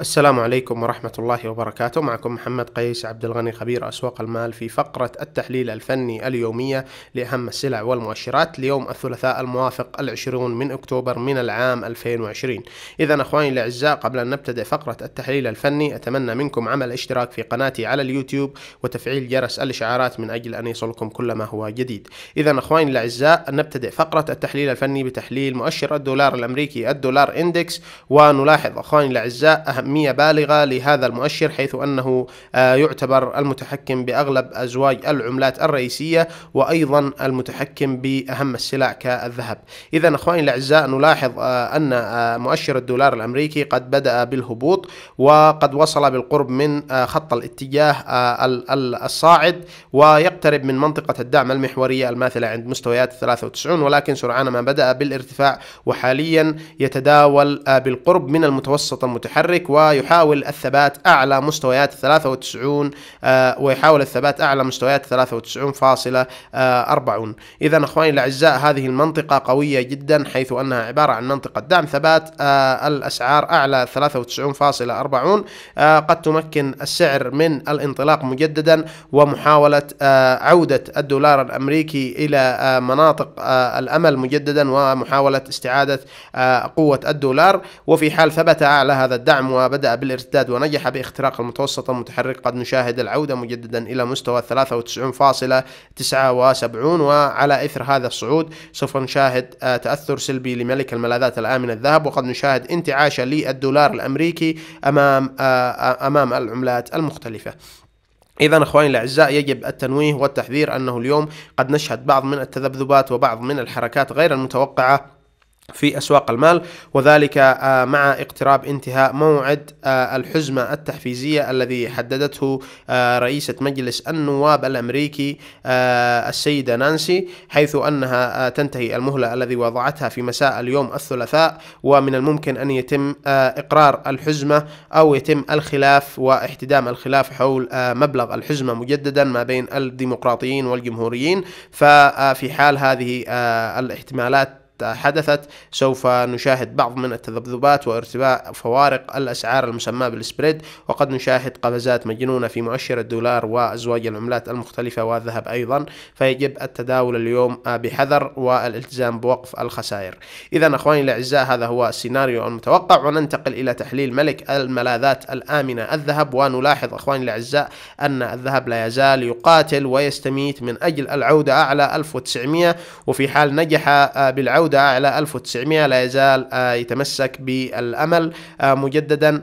السلام عليكم ورحمة الله وبركاته معكم محمد قيس عبد الغني خبير أسواق المال في فقرة التحليل الفني اليومية لأهم السلع والمؤشرات ليوم الثلاثاء الموافق العشرون من أكتوبر من العام 2020 إذا أخواني الأعزاء قبل أن نبتدأ فقرة التحليل الفني أتمنى منكم عمل اشتراك في قناتي على اليوتيوب وتفعيل جرس الإشعارات من أجل أن يصلكم كل ما هو جديد إذا أخواني الأعزاء نبتدأ فقرة التحليل الفني بتحليل مؤشر الدولار الأمريكي الدولار إندكس ونلاحظ أخواني الأعزاء أهم مئة بالغة لهذا المؤشر حيث أنه آه، يعتبر المتحكم بأغلب أزواج العملات الرئيسية وأيضا المتحكم بأهم السلع كالذهب إذا أخواني الأعزاء نلاحظ آه، أن آه، مؤشر الدولار الأمريكي قد بدأ بالهبوط وقد وصل بالقرب من خط الاتجاه الصاعد ويقترب من منطقة الدعم المحورية الماثلة عند مستويات 93 ولكن سرعان ما بدأ بالارتفاع وحاليا يتداول بالقرب من المتوسط المتحرك آه، ويحاول الثبات أعلى مستويات 93 ويحاول الثبات أعلى مستويات 93.40 إذا أخواني الأعزاء هذه المنطقة قوية جدا حيث أنها عبارة عن منطقة دعم ثبات آه، الأسعار أعلى 93.40 آه، قد تمكن السعر من الانطلاق مجددا ومحاولة عودة الدولار الأمريكي إلى مناطق الأمل مجددا ومحاولة استعادة قوة الدولار وفي حال ثبت أعلى هذا الدعم بدأ بالارتداد ونجح باختراق المتوسط المتحرك قد نشاهد العودة مجددا إلى مستوى 93.79 وعلى إثر هذا الصعود سوف نشاهد آه، تأثر سلبي لملك الملاذات الآمنة الذهب وقد نشاهد انتعاش للدولار الأمريكي أمام آه، آه، أمام العملات المختلفة إذا أخواني الأعزاء يجب التنويه والتحذير أنه اليوم قد نشهد بعض من التذبذبات وبعض من الحركات غير المتوقعة في أسواق المال وذلك آه، مع اقتراب انتهاء موعد آه، الحزمة التحفيزية الذي حددته آه، رئيسة مجلس النواب الأمريكي السيدة نانسي حيث أنها تنتهي المهلة الذي وضعتها في مساء اليوم الثلاثاء ومن الممكن أن يتم إقرار الحزمة أو يتم الخلاف واحتدام الخلاف حول مبلغ الحزمة مجددا ما بين الديمقراطيين والجمهوريين ففي حال هذه الاحتمالات حدثت سوف نشاهد بعض من التذبذبات وارتفاع فوارق الأسعار المسماة بالسبريد وقد نشاهد قفزات مجنونة في مؤشر الدولار وأزواج العملات المختلفة والذهب أيضا فيجب التداول اليوم بحذر والالتزام بوقف الخسائر إذا أخواني الأعزاء هذا هو السيناريو المتوقع وننتقل إلى تحليل ملك الملاذات الآمنة الذهب ونلاحظ أخواني الأعزاء أن الذهب لا يزال يقاتل ويستميت من أجل العودة أعلى 1900 وفي حال نجح بالعودة العودة أعلى 1900 لا يزال آه، يتمسك بالأمل آه، مجددا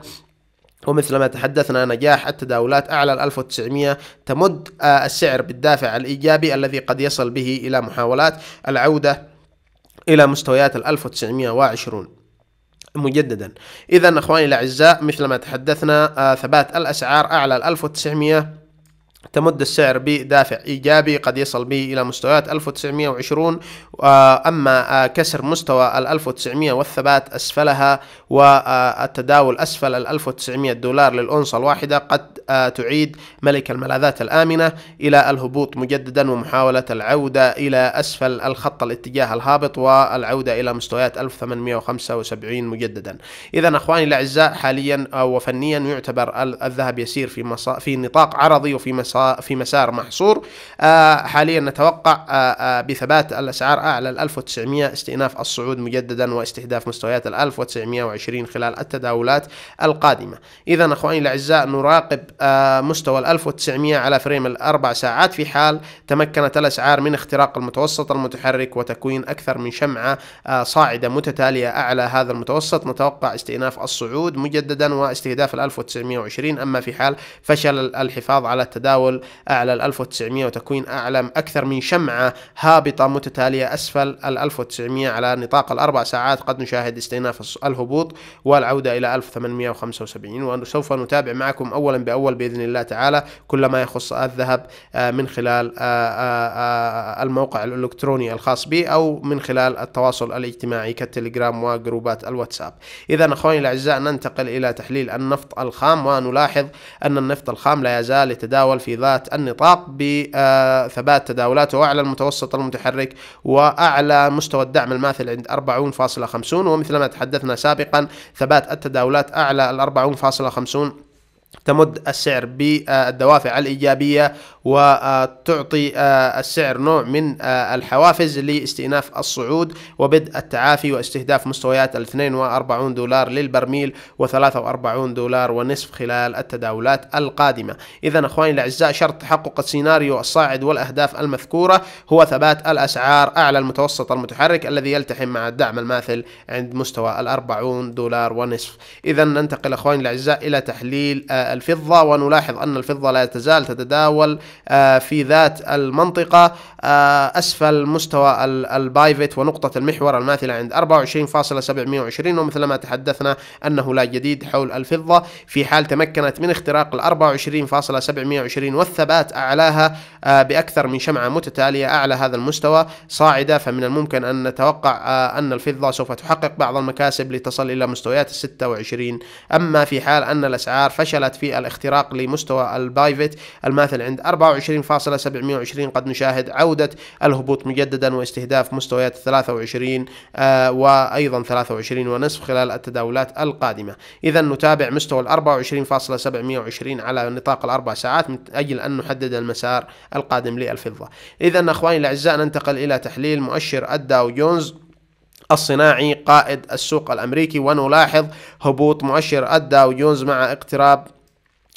ومثلما تحدثنا نجاح التداولات أعلى 1900 تمد آه، السعر بالدافع الإيجابي الذي قد يصل به إلى محاولات العودة إلى مستويات 1920 مجددا إذا أخواني الأعزاء مثلما تحدثنا ثبات الأسعار أعلى 1900 تمد السعر بدافع إيجابي قد يصل به إلى مستويات 1920 آه، أما آه، كسر مستوى ال 1900 والثبات أسفلها والتداول آه، أسفل ال 1900 دولار للأونصة الواحدة قد تعيد ملك الملاذات الآمنة إلى الهبوط مجددا ومحاولة العودة إلى أسفل الخط الاتجاه الهابط والعودة إلى مستويات 1875 مجددا إذا أخواني الأعزاء حاليا وفنيا يعتبر الذهب يسير في, في نطاق عرضي وفي مسار في مسار محصور آه، حاليا نتوقع آه، آه، بثبات الأسعار أعلى ال 1900 استئناف الصعود مجددا واستهداف مستويات ال 1920 خلال التداولات القادمة إذا أخواني الأعزاء نراقب مستوى ال 1900 على فريم الأربع ساعات في حال تمكنت الأسعار من اختراق المتوسط المتحرك وتكوين أكثر من شمعة صاعدة متتالية أعلى هذا المتوسط نتوقع استئناف الصعود مجددا واستهداف ال 1920 أما في حال فشل الحفاظ على التداول تحاول أعلى ال 1900 وتكوين أعلى أكثر من شمعة هابطة متتالية أسفل ال 1900 على نطاق الأربع ساعات قد نشاهد استئناف الهبوط والعودة إلى 1875 وسوف نتابع معكم أولا بأول بإذن الله تعالى كل ما يخص الذهب آه، من خلال آه، آه، الموقع الإلكتروني الخاص بي أو من خلال التواصل الاجتماعي كالتليجرام وجروبات الواتساب إذا أخواني الأعزاء ننتقل إلى تحليل النفط الخام ونلاحظ أن النفط الخام لا يزال يتداول في ذات النطاق بثبات تداولاته أعلى المتوسط المتحرك وأعلى مستوى الدعم الماثل عند 40.50 ومثل ما تحدثنا سابقا ثبات التداولات أعلى ال 40.50 تمد السعر بالدوافع الإيجابية وتعطي آه، السعر نوع من آه، الحوافز لاستئناف الصعود وبدء التعافي واستهداف مستويات 42 دولار للبرميل و43 دولار ونصف خلال التداولات القادمة إذا أخواني الأعزاء شرط تحقق السيناريو الصاعد والأهداف المذكورة هو ثبات الأسعار أعلى المتوسط المتحرك الذي يلتحم مع الدعم الماثل عند مستوى ال40 دولار ونصف إذا ننتقل أخواني الأعزاء إلى تحليل آه، الفضة ونلاحظ أن الفضة لا تزال تتداول آه، في ذات المنطقة آه، أسفل مستوى البايفت ونقطة المحور الماثلة عند 24.720 ومثلما تحدثنا أنه لا جديد حول الفضة في حال تمكنت من اختراق ال 24.720 والثبات أعلاها آه، بأكثر من شمعة متتالية أعلى هذا المستوى صاعدة فمن الممكن أن نتوقع أن الفضة سوف تحقق بعض المكاسب لتصل إلى مستويات ال 26 أما في حال أن الأسعار فشلت التسجيلات في الاختراق لمستوى البايفت الماثل عند 24.720 قد نشاهد عودة الهبوط مجددا واستهداف مستويات 23 آه، وأيضا 23 ونصف خلال التداولات القادمة إذا نتابع مستوى ال 24.720 على نطاق الأربع ساعات من أجل أن نحدد المسار القادم للفضة إذا أخواني الأعزاء ننتقل إلى تحليل مؤشر الداو جونز الصناعي قائد السوق الامريكي ونلاحظ هبوط مؤشر الداو جونز مع اقتراب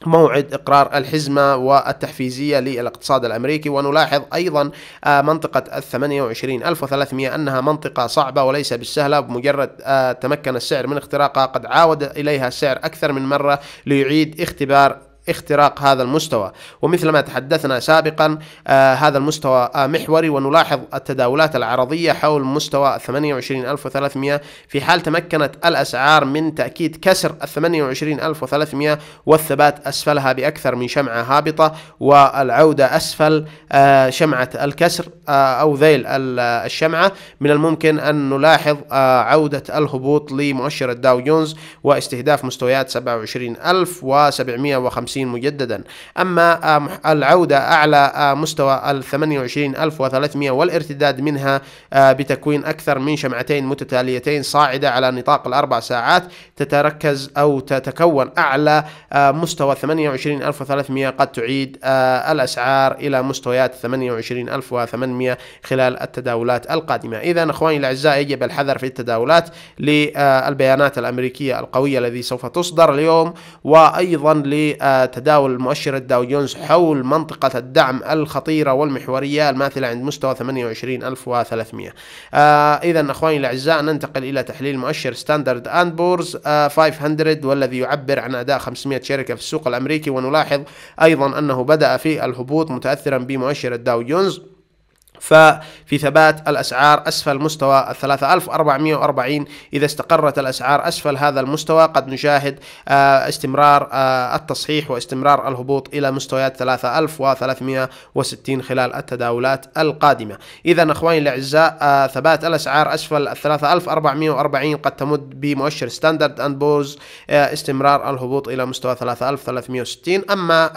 موعد إقرار الحزمة والتحفيزية للاقتصاد الأمريكي ونلاحظ أيضا آه، منطقة ال 28300 أنها منطقة صعبة وليس بالسهلة بمجرد آه، تمكن السعر من اختراقها قد عاود إليها السعر أكثر من مرة ليعيد اختبار اختراق هذا المستوى ومثل ما تحدثنا سابقا آه هذا المستوى آه محوري ونلاحظ التداولات العرضية حول مستوى 28300 في حال تمكنت الأسعار من تأكيد كسر 28300 والثبات أسفلها بأكثر من شمعة هابطة والعودة أسفل آه شمعة الكسر آه، أو ذيل آه، الشمعة من الممكن أن نلاحظ آه، عودة الهبوط لمؤشر الداو جونز واستهداف مستويات 27750 50 مجددا أما العودة أعلى مستوى ال 28300 والارتداد منها بتكوين أكثر من شمعتين متتاليتين صاعدة على نطاق الأربع ساعات تتركز أو تتكون أعلى مستوى 28300 قد تعيد الأسعار إلى مستويات 28800 خلال التداولات القادمة إذا أخواني الأعزاء يجب الحذر في التداولات للبيانات الأمريكية القوية الذي سوف تصدر اليوم وأيضا ل تداول المؤشر الداو جونز حول منطقة الدعم الخطيرة والمحورية الماثلة عند مستوى 28300 آه إذا أخواني الأعزاء ننتقل إلى تحليل مؤشر ستاندرد أند بورز آه 500 والذي يعبر عن أداء 500 شركة في السوق الأمريكي ونلاحظ أيضا أنه بدأ في الهبوط متأثرا بمؤشر الداو جونز ففي ثبات الأسعار أسفل مستوى 3440 إذا استقرت الأسعار أسفل هذا المستوى قد نشاهد آه، استمرار آه، التصحيح واستمرار الهبوط إلى مستويات 3360 خلال التداولات القادمة إذا أخواني الأعزاء آه، ثبات الأسعار أسفل 3440 قد تمد بمؤشر ستاندرد أند بوز استمرار الهبوط إلى مستوى 3360 أما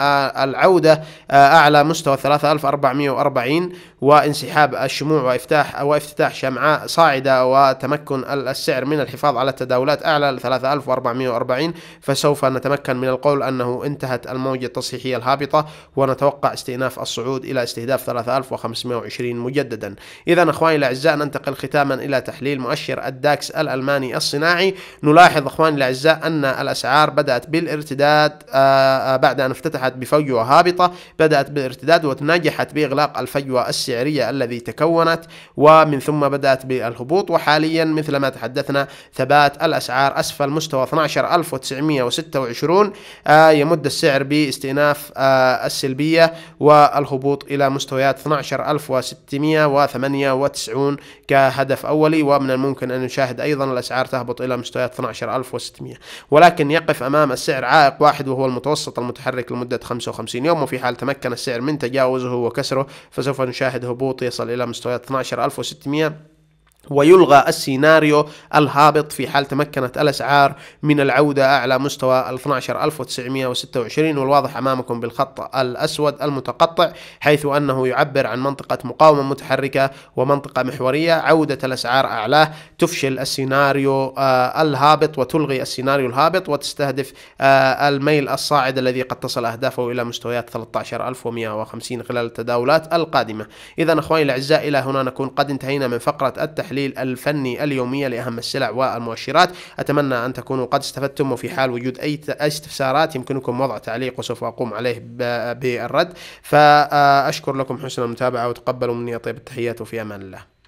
العودة أعلى مستوى 3440 وإن انسحاب الشموع وافتاح وافتتاح شمعاء صاعدة وتمكن السعر من الحفاظ على تداولات أعلى ل 3440 فسوف نتمكن من القول أنه انتهت الموجة التصحيحية الهابطة ونتوقع استئناف الصعود إلى استهداف 3520 مجددا إذا أخواني الأعزاء ننتقل ختاما إلى تحليل مؤشر الداكس الألماني الصناعي نلاحظ أخواني الأعزاء أن الأسعار بدأت بالارتداد آه، آه، بعد أن افتتحت بفجوة هابطة بدأت بالارتداد وتنجحت بإغلاق الفجوة السعرية الذي تكونت ومن ثم بدأت بالهبوط وحاليا مثل ما تحدثنا ثبات الأسعار أسفل مستوى 12926 آه، يمد السعر باستئناف آه، السلبية والهبوط إلى مستويات 12698 كهدف أولي ومن الممكن أن نشاهد أيضا الأسعار تهبط إلى مستويات 12600 ولكن يقف أمام السعر عائق واحد وهو المتوسط المتحرك لمدة 55 يوم وفي حال تمكن السعر من تجاوزه وكسره فسوف نشاهد هبوط الهبوط يصل إلى مستويات 12600 ويلغى السيناريو الهابط في حال تمكنت الأسعار من العودة أعلى مستوى 12926 والواضح أمامكم بالخط الأسود المتقطع حيث أنه يعبر عن منطقة مقاومة متحركة ومنطقة محورية عودة الأسعار أعلاه تفشل السيناريو آه، الهابط وتلغي السيناريو الهابط وتستهدف آه، الميل الصاعد الذي قد تصل أهدافه إلى مستويات 13150 خلال التداولات القادمة إذا أخواني الأعزاء إلى هنا نكون قد انتهينا من فقرة التحليل التحليل الفني اليومية لأهم السلع والمؤشرات أتمنى أن تكونوا قد استفدتم وفي حال وجود أي استفسارات يمكنكم وضع تعليق وسوف أقوم عليه بالرد فأشكر لكم حسن المتابعة وتقبلوا مني طيب التحيات وفي أمان الله